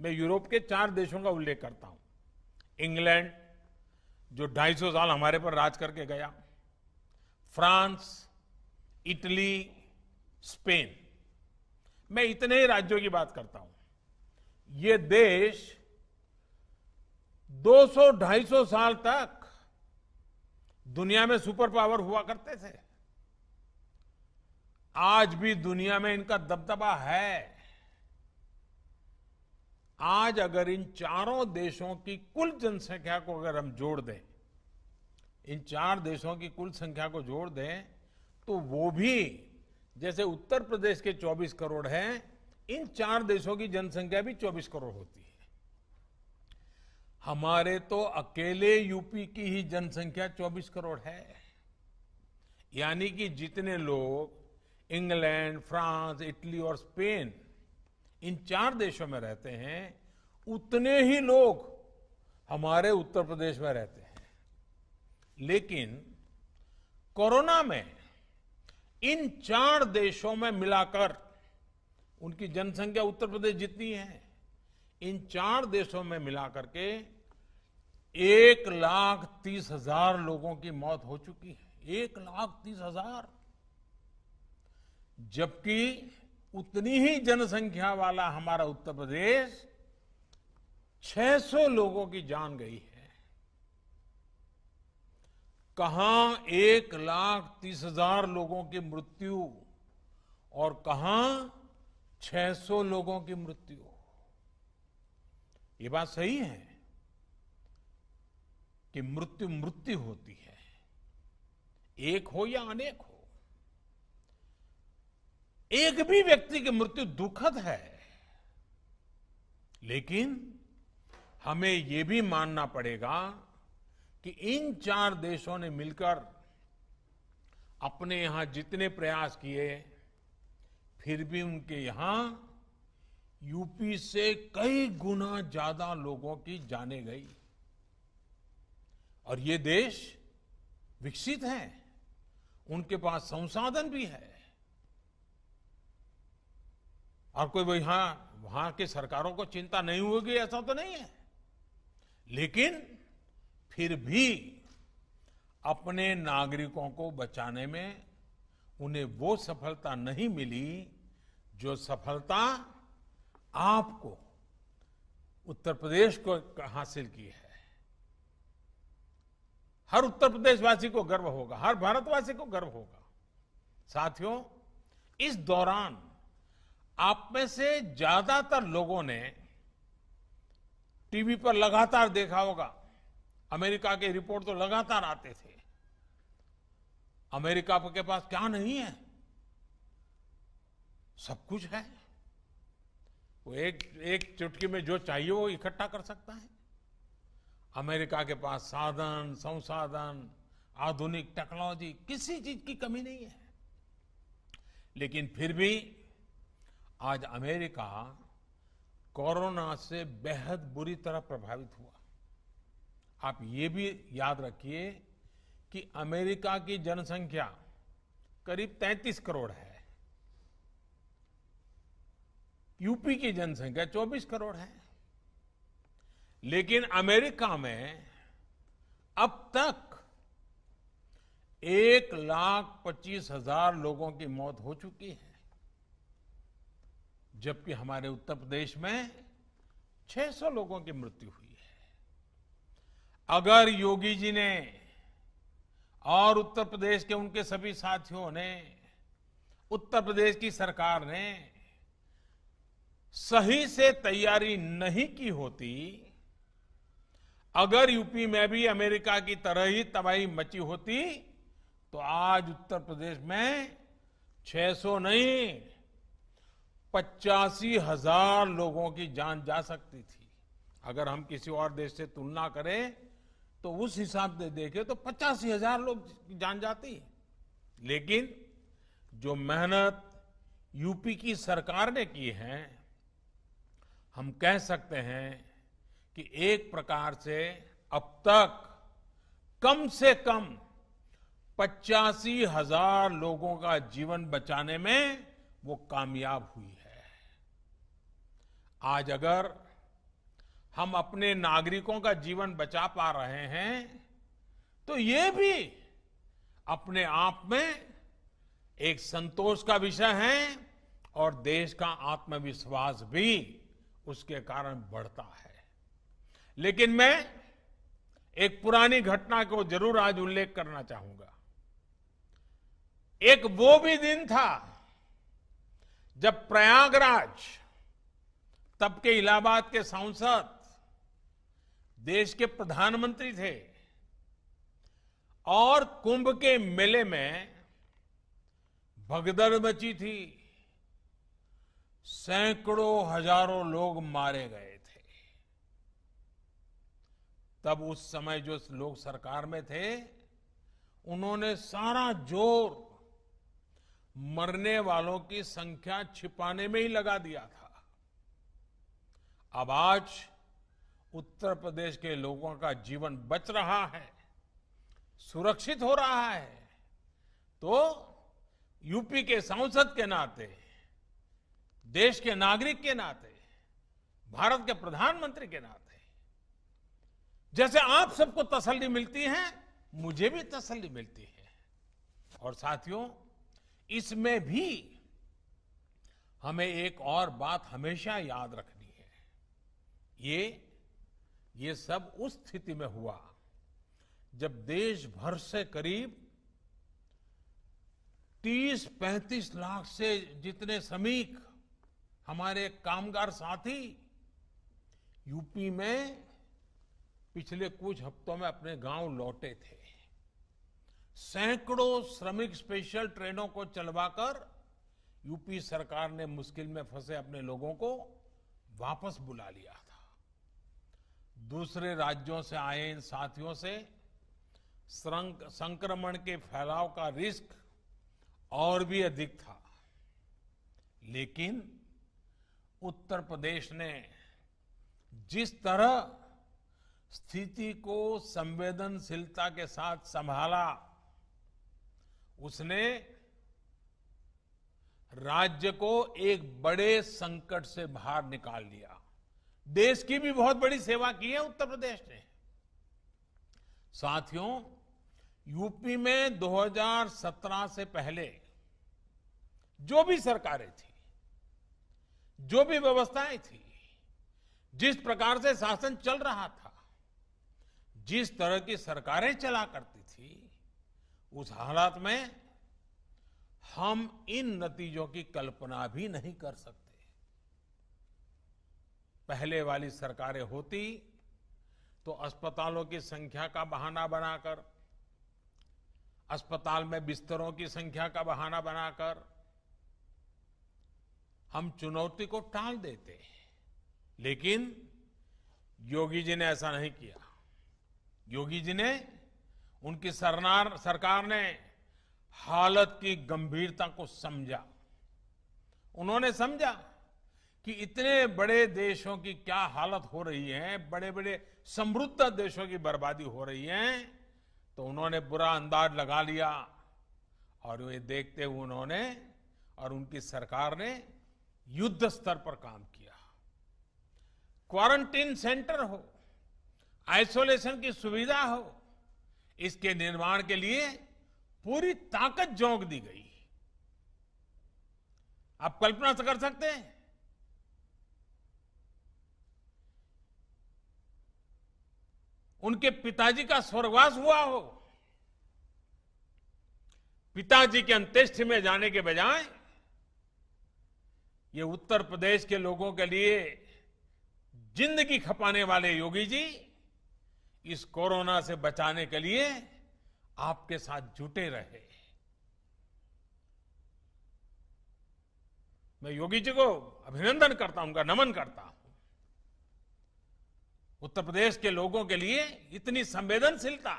मैं यूरोप के चार देशों का उल्लेख करता हूं इंग्लैंड जो 250 साल हमारे पर राज करके गया फ्रांस इटली स्पेन मैं इतने ही राज्यों की बात करता हूं ये देश 200-250 साल तक दुनिया में सुपर पावर हुआ करते थे आज भी दुनिया में इनका दबदबा है आज अगर इन चारों देशों की कुल जनसंख्या को अगर हम जोड़ दें इन चार देशों की कुल संख्या को जोड़ दें तो वो भी जैसे उत्तर प्रदेश के 24 करोड़ हैं इन चार देशों की जनसंख्या भी 24 करोड़ होती है हमारे तो अकेले यूपी की ही जनसंख्या 24 करोड़ है यानी कि जितने लोग इंग्लैंड फ्रांस इटली और स्पेन इन चार देशों में रहते हैं उतने ही लोग हमारे उत्तर प्रदेश में रहते हैं लेकिन कोरोना में इन चार देशों में मिलाकर उनकी जनसंख्या उत्तर प्रदेश जितनी है इन चार देशों में मिलाकर के एक लाख तीस हजार लोगों की मौत हो चुकी है एक लाख तीस हजार जबकि उतनी ही जनसंख्या वाला हमारा उत्तर प्रदेश 600 लोगों की जान गई है कहा एक लाख तीस हजार लोगों की मृत्यु और कहा 600 लोगों की मृत्यु ये बात सही है कि मृत्यु मृत्यु होती है एक हो या अनेक हो एक भी व्यक्ति की मृत्यु दुखद है लेकिन हमें यह भी मानना पड़ेगा कि इन चार देशों ने मिलकर अपने यहां जितने प्रयास किए फिर भी उनके यहां यूपी से कई गुना ज्यादा लोगों की जाने गई और ये देश विकसित है उनके पास संसाधन भी है और कोई यहां वहां की सरकारों को चिंता नहीं होगी ऐसा तो नहीं है लेकिन फिर भी अपने नागरिकों को बचाने में उन्हें वो सफलता नहीं मिली जो सफलता आपको उत्तर प्रदेश को हासिल की है हर उत्तर प्रदेशवासी को गर्व होगा हर भारतवासी को गर्व होगा साथियों इस दौरान आप में से ज्यादातर लोगों ने टीवी पर लगातार देखा होगा अमेरिका के रिपोर्ट तो लगातार आते थे अमेरिका के पास क्या नहीं है सब कुछ है वो एक एक चुटकी में जो चाहिए वो इकट्ठा कर सकता है अमेरिका के पास साधन संसाधन आधुनिक टेक्नोलॉजी किसी चीज की कमी नहीं है लेकिन फिर भी आज अमेरिका कोरोना से बेहद बुरी तरह प्रभावित हुआ आप ये भी याद रखिए कि अमेरिका की जनसंख्या करीब 33 करोड़ है यूपी की जनसंख्या 24 करोड़ है लेकिन अमेरिका में अब तक एक लाख पच्चीस हजार लोगों की मौत हो चुकी है जबकि हमारे उत्तर प्रदेश में 600 लोगों की मृत्यु हुई है अगर योगी जी ने और उत्तर प्रदेश के उनके सभी साथियों ने उत्तर प्रदेश की सरकार ने सही से तैयारी नहीं की होती अगर यूपी में भी अमेरिका की तरह ही तबाही मची होती तो आज उत्तर प्रदेश में 600 नहीं पचासी हजार लोगों की जान जा सकती थी अगर हम किसी और देश से तुलना करें तो उस हिसाब से देखें तो पचासी हजार लोग जान जाती है लेकिन जो मेहनत यूपी की सरकार ने की है हम कह सकते हैं कि एक प्रकार से अब तक कम से कम पचासी हजार लोगों का जीवन बचाने में वो कामयाब हुई है आज अगर हम अपने नागरिकों का जीवन बचा पा रहे हैं तो ये भी अपने आप में एक संतोष का विषय है और देश का आत्मविश्वास भी उसके कारण बढ़ता है लेकिन मैं एक पुरानी घटना को जरूर आज उल्लेख करना चाहूंगा एक वो भी दिन था जब प्रयागराज तब के इलाहाबाद के सांसद देश के प्रधानमंत्री थे और कुंभ के मेले में भगदड़ मची थी सैकड़ों हजारों लोग मारे गए थे तब उस समय जो लोग सरकार में थे उन्होंने सारा जोर मरने वालों की संख्या छिपाने में ही लगा दिया था अब आज उत्तर प्रदेश के लोगों का जीवन बच रहा है सुरक्षित हो रहा है तो यूपी के सांसद के नाते देश के नागरिक के नाते भारत के प्रधानमंत्री के नाते जैसे आप सबको तसल्ली मिलती है मुझे भी तसल्ली मिलती है और साथियों इसमें भी हमें एक और बात हमेशा याद रखनी ये ये सब उस स्थिति में हुआ जब देश भर से करीब 30-35 लाख से जितने श्रमिक हमारे कामगार साथी यूपी में पिछले कुछ हफ्तों में अपने गांव लौटे थे सैकड़ों श्रमिक स्पेशल ट्रेनों को चलवाकर यूपी सरकार ने मुश्किल में फंसे अपने लोगों को वापस बुला लिया दूसरे राज्यों से आए इन साथियों से संक्रमण के फैलाव का रिस्क और भी अधिक था लेकिन उत्तर प्रदेश ने जिस तरह स्थिति को संवेदनशीलता के साथ संभाला उसने राज्य को एक बड़े संकट से बाहर निकाल लिया देश की भी बहुत बड़ी सेवा की है उत्तर प्रदेश ने साथियों यूपी में 2017 से पहले जो भी सरकारें थी जो भी व्यवस्थाएं थी जिस प्रकार से शासन चल रहा था जिस तरह की सरकारें चला करती थी उस हालात में हम इन नतीजों की कल्पना भी नहीं कर सकते पहले वाली सरकारें होती तो अस्पतालों की संख्या का बहाना बनाकर अस्पताल में बिस्तरों की संख्या का बहाना बनाकर हम चुनौती को टाल देते हैं लेकिन योगी जी ने ऐसा नहीं किया योगी जी ने उनकी सरनार सरकार ने हालत की गंभीरता को समझा उन्होंने समझा कि इतने बड़े देशों की क्या हालत हो रही है बड़े बड़े समृद्ध देशों की बर्बादी हो रही है तो उन्होंने बुरा अंदाज लगा लिया और ये देखते हुए उन्होंने और उनकी सरकार ने युद्ध स्तर पर काम किया क्वारंटीन सेंटर हो आइसोलेशन की सुविधा हो इसके निर्माण के लिए पूरी ताकत झोंक दी गई आप कल्पना कर सकते हैं उनके पिताजी का स्वर्गवास हुआ हो पिताजी के अंत्येष्ट में जाने के बजाय ये उत्तर प्रदेश के लोगों के लिए जिंदगी खपाने वाले योगी जी इस कोरोना से बचाने के लिए आपके साथ जुटे रहे मैं योगी जी को अभिनंदन करता हूं उनका नमन करता हूं उत्तर प्रदेश के लोगों के लिए इतनी संवेदनशीलता